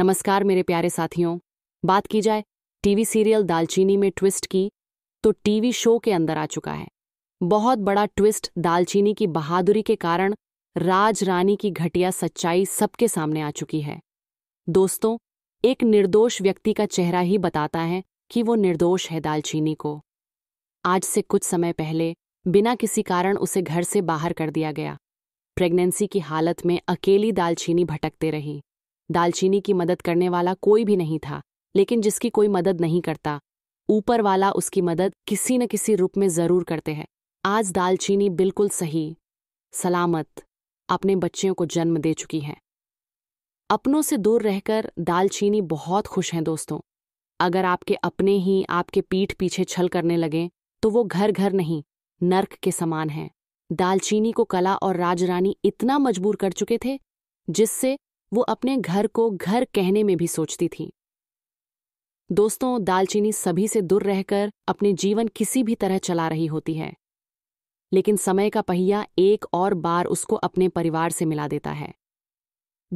नमस्कार मेरे प्यारे साथियों बात की जाए टीवी सीरियल दालचीनी में ट्विस्ट की तो टीवी शो के अंदर आ चुका है बहुत बड़ा ट्विस्ट दालचीनी की बहादुरी के कारण राज रानी की घटिया सच्चाई सबके सामने आ चुकी है दोस्तों एक निर्दोष व्यक्ति का चेहरा ही बताता है कि वो निर्दोष है दालचीनी को आज से कुछ समय पहले बिना किसी कारण उसे घर से बाहर कर दिया गया प्रेगनेंसी की हालत में अकेली दालचीनी भटकते रही दालचीनी की मदद करने वाला कोई भी नहीं था लेकिन जिसकी कोई मदद नहीं करता ऊपर वाला उसकी मदद किसी न किसी रूप में जरूर करते हैं आज दालचीनी बिल्कुल सही सलामत अपने बच्चियों को जन्म दे चुकी है अपनों से दूर रहकर दालचीनी बहुत खुश हैं दोस्तों अगर आपके अपने ही आपके पीठ पीछे छल करने लगें तो वो घर घर नहीं नर्क के समान हैं दालचीनी को कला और राजरानी इतना मजबूर कर चुके थे जिससे वो अपने घर को घर कहने में भी सोचती थी दोस्तों दालचीनी सभी से दूर रहकर अपने जीवन किसी भी तरह चला रही होती है लेकिन समय का पहिया एक और बार उसको अपने परिवार से मिला देता है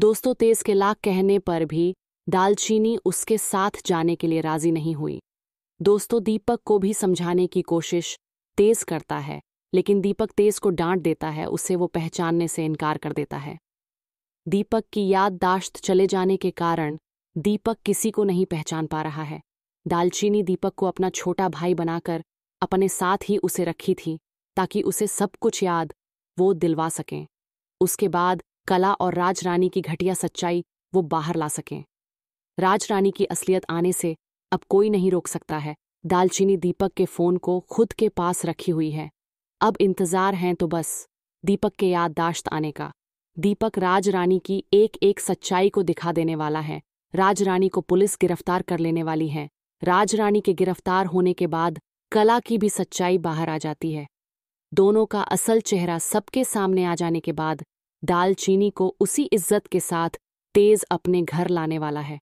दोस्तों तेज के लाख कहने पर भी दालचीनी उसके साथ जाने के लिए राजी नहीं हुई दोस्तों दीपक को भी समझाने की कोशिश तेज करता है लेकिन दीपक तेज को डांट देता है उससे वो पहचानने से इनकार कर देता है दीपक की याददाश्त चले जाने के कारण दीपक किसी को नहीं पहचान पा रहा है दालचीनी दीपक को अपना छोटा भाई बनाकर अपने साथ ही उसे रखी थी ताकि उसे सब कुछ याद वो दिलवा सकें उसके बाद कला और राज रानी की घटिया सच्चाई वो बाहर ला सकें राज रानी की असलियत आने से अब कोई नहीं रोक सकता है दालचीनी दीपक के फोन को खुद के पास रखी हुई है अब इंतजार हैं तो बस दीपक के याददाश्त आने का दीपक राज रानी की एक एक सच्चाई को दिखा देने वाला है राज रानी को पुलिस गिरफ्तार कर लेने वाली है राज रानी के गिरफ्तार होने के बाद कला की भी सच्चाई बाहर आ जाती है दोनों का असल चेहरा सबके सामने आ जाने के बाद दालचीनी को उसी इज्जत के साथ तेज अपने घर लाने वाला है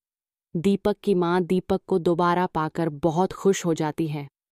दीपक की माँ दीपक को दोबारा पाकर बहुत खुश हो जाती है